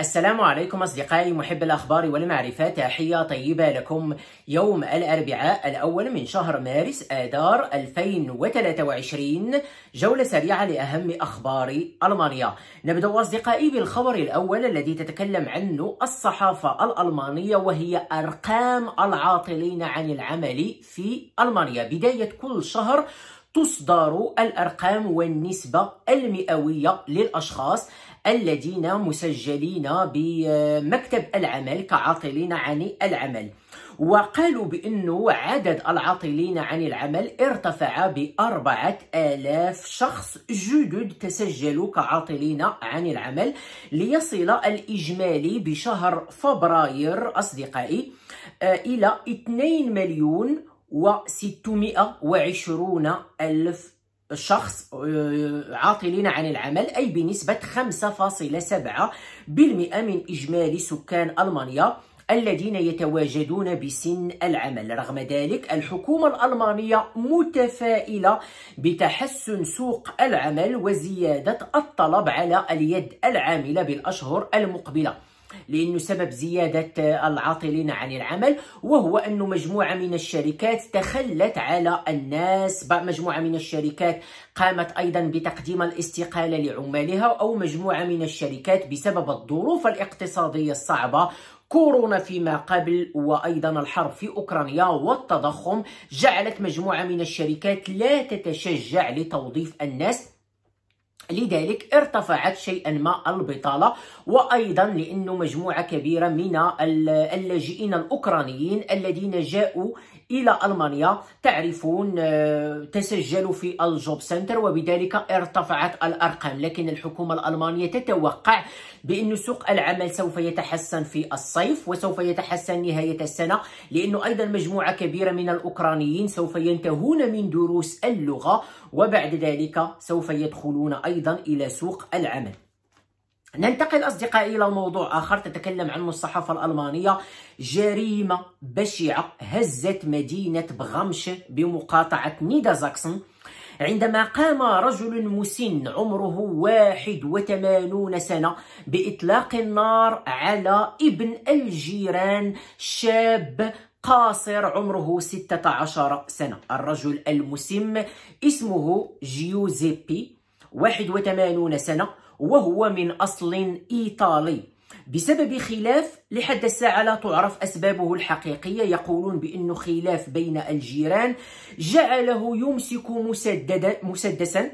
السلام عليكم أصدقائي محب الأخبار والمعرفة تحية طيبة لكم يوم الأربعاء الأول من شهر مارس آذار 2023 جولة سريعة لأهم أخبار ألمانيا نبدأ أصدقائي بالخبر الأول الذي تتكلم عنه الصحافة الألمانية وهي أرقام العاطلين عن العمل في ألمانيا بداية كل شهر تصدر الأرقام والنسبة المئوية للأشخاص الذين مسجلين بمكتب العمل كعاطلين عن العمل وقالوا بأنه عدد العاطلين عن العمل ارتفع بأربعة آلاف شخص جدد تسجلوا كعاطلين عن العمل ليصل الإجمالي بشهر فبراير أصدقائي آه، إلى 2 مليون و620 ألف شخص آه، عاطلين عن العمل أي بنسبة 5.7% من إجمالي سكان ألمانيا الذين يتواجدون بسن العمل رغم ذلك الحكومة الألمانية متفائلة بتحسن سوق العمل وزيادة الطلب على اليد العاملة بالأشهر المقبلة لأنه سبب زيادة العاطلين عن العمل وهو أنه مجموعة من الشركات تخلت على الناس مجموعة من الشركات قامت أيضا بتقديم الاستقالة لعمالها أو مجموعة من الشركات بسبب الظروف الاقتصادية الصعبة كورونا فيما قبل وأيضا الحرب في أوكرانيا والتضخم جعلت مجموعة من الشركات لا تتشجع لتوظيف الناس لذلك ارتفعت شيئا ما البطالة وأيضا لأنه مجموعة كبيرة من اللاجئين الأوكرانيين الذين جاءوا إلى ألمانيا تعرفون آه، تسجلوا في الجوب سنتر وبذلك ارتفعت الأرقام لكن الحكومة الألمانية تتوقع بأن سوق العمل سوف يتحسن في الصيف وسوف يتحسن نهاية السنة لأنه أيضا مجموعة كبيرة من الأوكرانيين سوف ينتهون من دروس اللغة وبعد ذلك سوف يدخلون أيضا إلى سوق العمل ننتقل أصدقائي إلى موضوع آخر تتكلم عنه الصحافة الألمانية جريمة بشعة هزت مدينة بغمش بمقاطعة نيدا زاكسن عندما قام رجل مسن عمره 81 سنة بإطلاق النار على ابن الجيران شاب قاصر عمره 16 سنة الرجل المسم اسمه جيوزيبي 81 سنة وهو من أصل إيطالي بسبب خلاف لحد الساعة لا تعرف أسبابه الحقيقية يقولون بأنه خلاف بين الجيران جعله يمسك مسددا مسدسا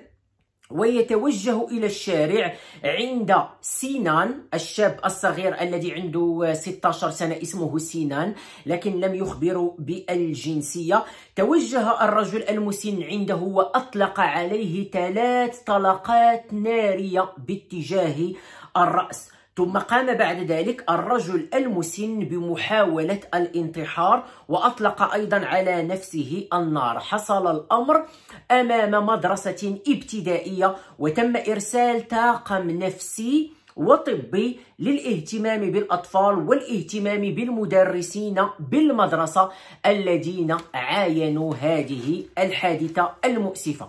ويتوجه إلى الشارع عند سينان الشاب الصغير الذي عنده 16 سنة اسمه سينان لكن لم يخبر بالجنسية توجه الرجل المسن عنده وأطلق عليه ثلاث طلقات نارية باتجاه الرأس ثم قام بعد ذلك الرجل المسن بمحاولة الانتحار وأطلق أيضا على نفسه النار حصل الأمر أمام مدرسة ابتدائية وتم إرسال طاقم نفسي وطبي للاهتمام بالاطفال والاهتمام بالمدرسين بالمدرسه الذين عاينوا هذه الحادثه المؤسفه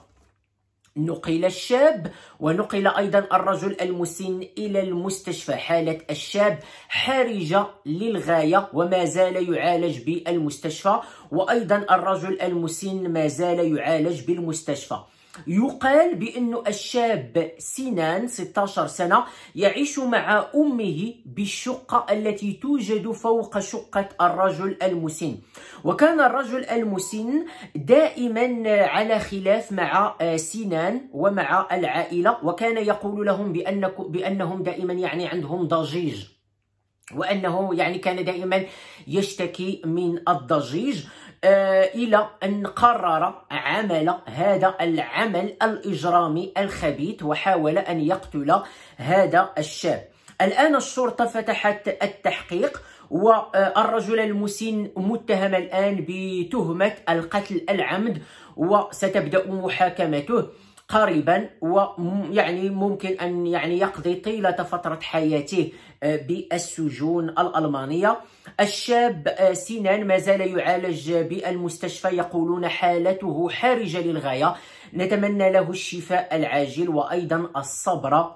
نقل الشاب ونقل أيضا الرجل المسن إلى المستشفى حالة الشاب حرجة للغاية وما زال يعالج بالمستشفى وأيضا الرجل المسن ما زال يعالج بالمستشفى يقال بأن الشاب سنان 16 سنة يعيش مع أمه بالشقة التي توجد فوق شقة الرجل المسن وكان الرجل المسن دائما على خلاف مع آه، سنان ومع العائلة وكان يقول لهم بأنهم دائما يعني عندهم ضجيج وأنه يعني كان دائما يشتكي من الضجيج آه، إلى أن قرر عمل هذا العمل الإجرامي الخبيث وحاول أن يقتل هذا الشاب الآن الشرطة فتحت التحقيق والرجل المسن متهم الآن بتهمة القتل العمد وستبدأ محاكمته قريبا ويعني ممكن أن يعني يقضي طيلة فترة حياته آه، بالسجون الألمانية الشاب آه، سنان ما زال يعالج بالمستشفى يقولون حالته حرجة للغاية نتمنى له الشفاء العاجل وأيضا الصبر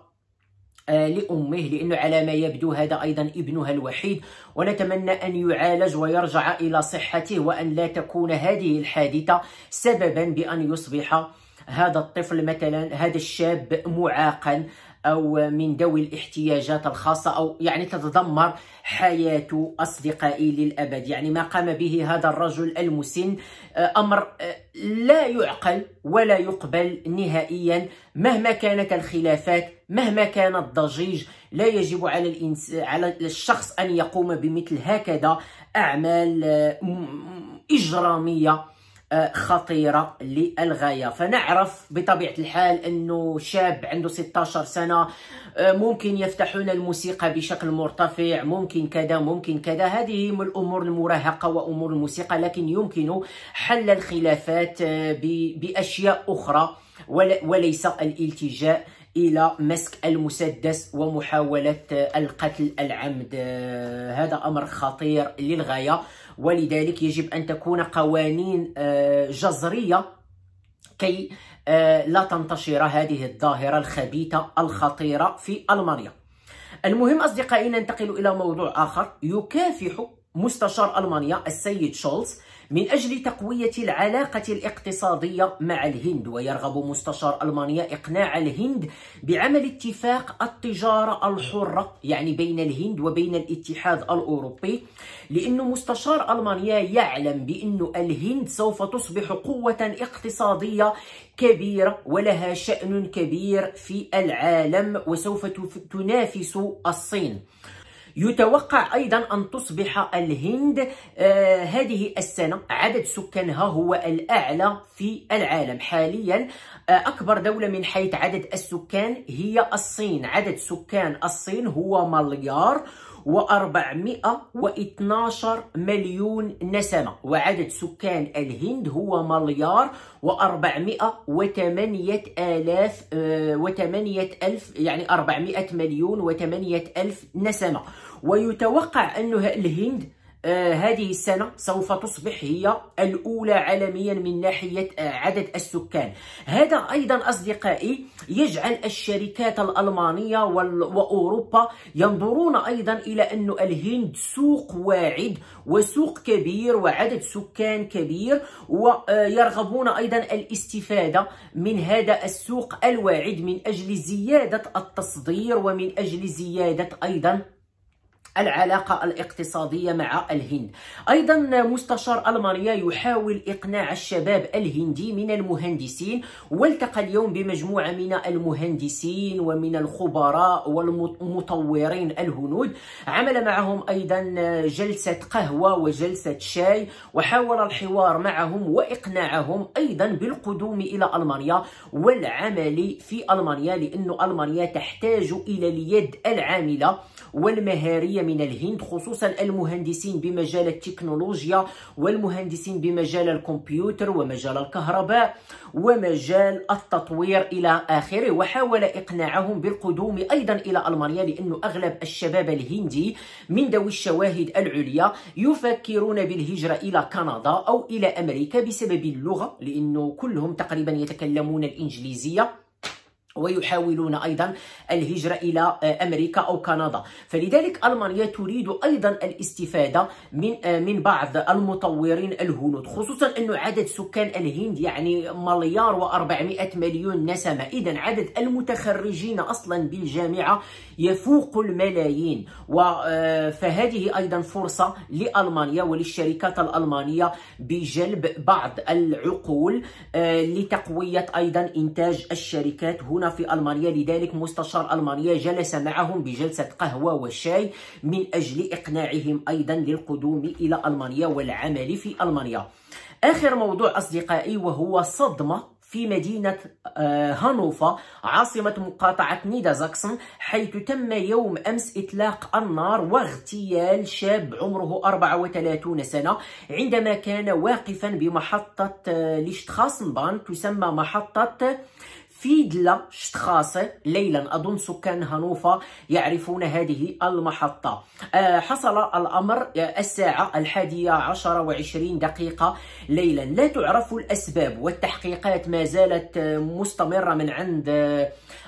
آه، لأمه لأنه على ما يبدو هذا أيضا ابنها الوحيد ونتمنى أن يعالج ويرجع إلى صحته وأن لا تكون هذه الحادثة سببا بأن يصبح هذا الطفل مثلا هذا الشاب معاقا أو من ذوي الاحتياجات الخاصة أو يعني تتدمر حياة أصدقائي للأبد يعني ما قام به هذا الرجل المسن آه، أمر آه، لا يعقل ولا يقبل نهائيا مهما كانت الخلافات مهما كان الضجيج لا يجب على الإنس... على الشخص أن يقوم بمثل هكذا أعمال آه، إجرامية خطيرة للغاية فنعرف بطبيعة الحال أنه شاب عنده 16 سنة آه، ممكن يفتحون الموسيقى بشكل مرتفع ممكن كذا ممكن كذا هذه من الأمور المراهقة وأمور الموسيقى لكن يمكن حل الخلافات آه، بأشياء أخرى وليس الالتجاء الى مسك المسدس ومحاوله آه، القتل العمد هذا امر خطير للغايه ولذلك يجب أن تكون قوانين آه، جذرية كي آه، لا تنتشر هذه الظاهرة الخبيثة الخطيرة في ألمانيا المهم أصدقائي ننتقل إلى موضوع آخر يكافح مستشار ألمانيا السيد شولز من أجل تقوية العلاقة الاقتصادية مع الهند ويرغب مستشار ألمانيا إقناع الهند بعمل اتفاق التجارة الحرة يعني بين الهند وبين الاتحاد الأوروبي لأن مستشار ألمانيا يعلم بأن الهند سوف تصبح قوة اقتصادية كبيرة ولها شأن كبير في العالم وسوف تنافس الصين يتوقع أيضا أن تصبح الهند آه هذه السنة عدد سكانها هو الأعلى في العالم حاليا آه أكبر دولة من حيث عدد السكان هي الصين عدد سكان الصين هو مليار و412 مليون نسمة وعدد سكان الهند هو مليار و408 آلاف آه، وثمانية ألف يعني 400 مليون و 8 ألف نسمة ويتوقع أن الهند آه، هذه السنة سوف تصبح هي الأولى عالميا من ناحية آه، عدد السكان هذا أيضا أصدقائي يجعل الشركات الألمانية وأوروبا ينظرون أيضا إلى أن الهند سوق واعد وسوق كبير وعدد سكان كبير ويرغبون آه، أيضا الاستفادة من هذا السوق الواعد من أجل زيادة التصدير ومن أجل زيادة أيضا العلاقة الاقتصادية مع الهند أيضا مستشار ألمانيا يحاول إقناع الشباب الهندي من المهندسين والتقى اليوم بمجموعة من المهندسين ومن الخبراء والمطورين الهنود عمل معهم أيضا جلسة قهوة وجلسة شاي وحاول الحوار معهم وإقناعهم أيضا بالقدوم إلى ألمانيا والعمل في ألمانيا لأن ألمانيا تحتاج إلى اليد العاملة والمهارية من الهند خصوصا المهندسين بمجال التكنولوجيا والمهندسين بمجال الكمبيوتر ومجال الكهرباء ومجال التطوير إلى آخره وحاول إقناعهم بالقدوم أيضا إلى ألمانيا لأن أغلب الشباب الهندي من ذوي الشواهد العليا يفكرون بالهجرة إلى كندا أو إلى أمريكا بسبب اللغة لأنه كلهم تقريبا يتكلمون الإنجليزية ويحاولون ايضا الهجره الى آه، امريكا او كندا فلذلك المانيا تريد ايضا الاستفاده من آه، من بعض المطورين الهنود خصوصا انه عدد سكان الهند يعني مليار و400 مليون نسمه اذا عدد المتخرجين اصلا بالجامعه يفوق الملايين آه، فهذه ايضا فرصه لالمانيا وللشركات الالمانيه بجلب بعض العقول لتقويه ايضا انتاج الشركات هنا يعملون في ألمانيا لذلك مستشار ألمانيا جلس معهم بجلسة قهوة وشاي من أجل إقناعهم أيضا للقدوم إلى ألمانيا والعمل في ألمانيا آخر موضوع أصدقائي وهو صدمة في مدينة آه، هانوفا عاصمة مقاطعة نيدازاكسن حيث تم يوم أمس إطلاق النار واغتيال شاب عمره 34 سنة عندما كان واقفا بمحطة آه، ليشتخاسنبان تسمى محطة فيدلا شتخاصة ليلا أظن سكان هانوفا يعرفون هذه المحطة آه، حصل الأمر آه، الساعة الحادية عشر وعشرين دقيقة ليلا لا تعرف الأسباب والتحقيقات ما زالت آه، مستمرة من عند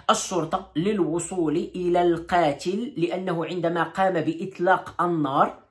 الشرطة للوصول إلى القاتل لأنه عندما قام بإطلاق النار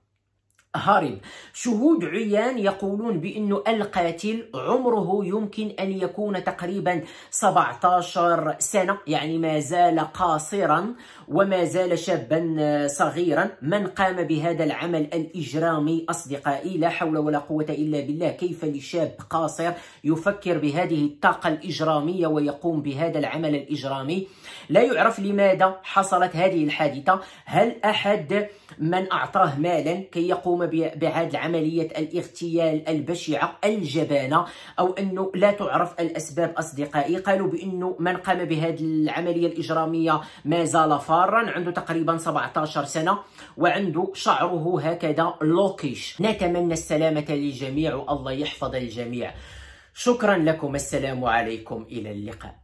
هارب شهود عيان يقولون بأن القاتل عمره يمكن أن يكون تقريبا 17 سنة يعني ما زال قاصرا وما زال شابا آه، صغيرا من قام بهذا العمل الإجرامي أصدقائي لا حول ولا قوة إلا بالله كيف لشاب قاصر يفكر بهذه الطاقة الإجرامية ويقوم بهذا العمل الإجرامي لا يعرف لماذا حصلت هذه الحادثة هل أحد من أعطاه مالا كي يقوم بهذه العملية الاغتيال البشعة الجبانة أو أنه لا تعرف الأسباب أصدقائي قالوا بأنه من قام بهذه العملية الإجرامية ما زال فار مارا عنده تقريبا 17 سنة وعنده شعره هكذا لوكيش نتمنى السلامة للجميع والله يحفظ الجميع شكرا لكم السلام عليكم إلى اللقاء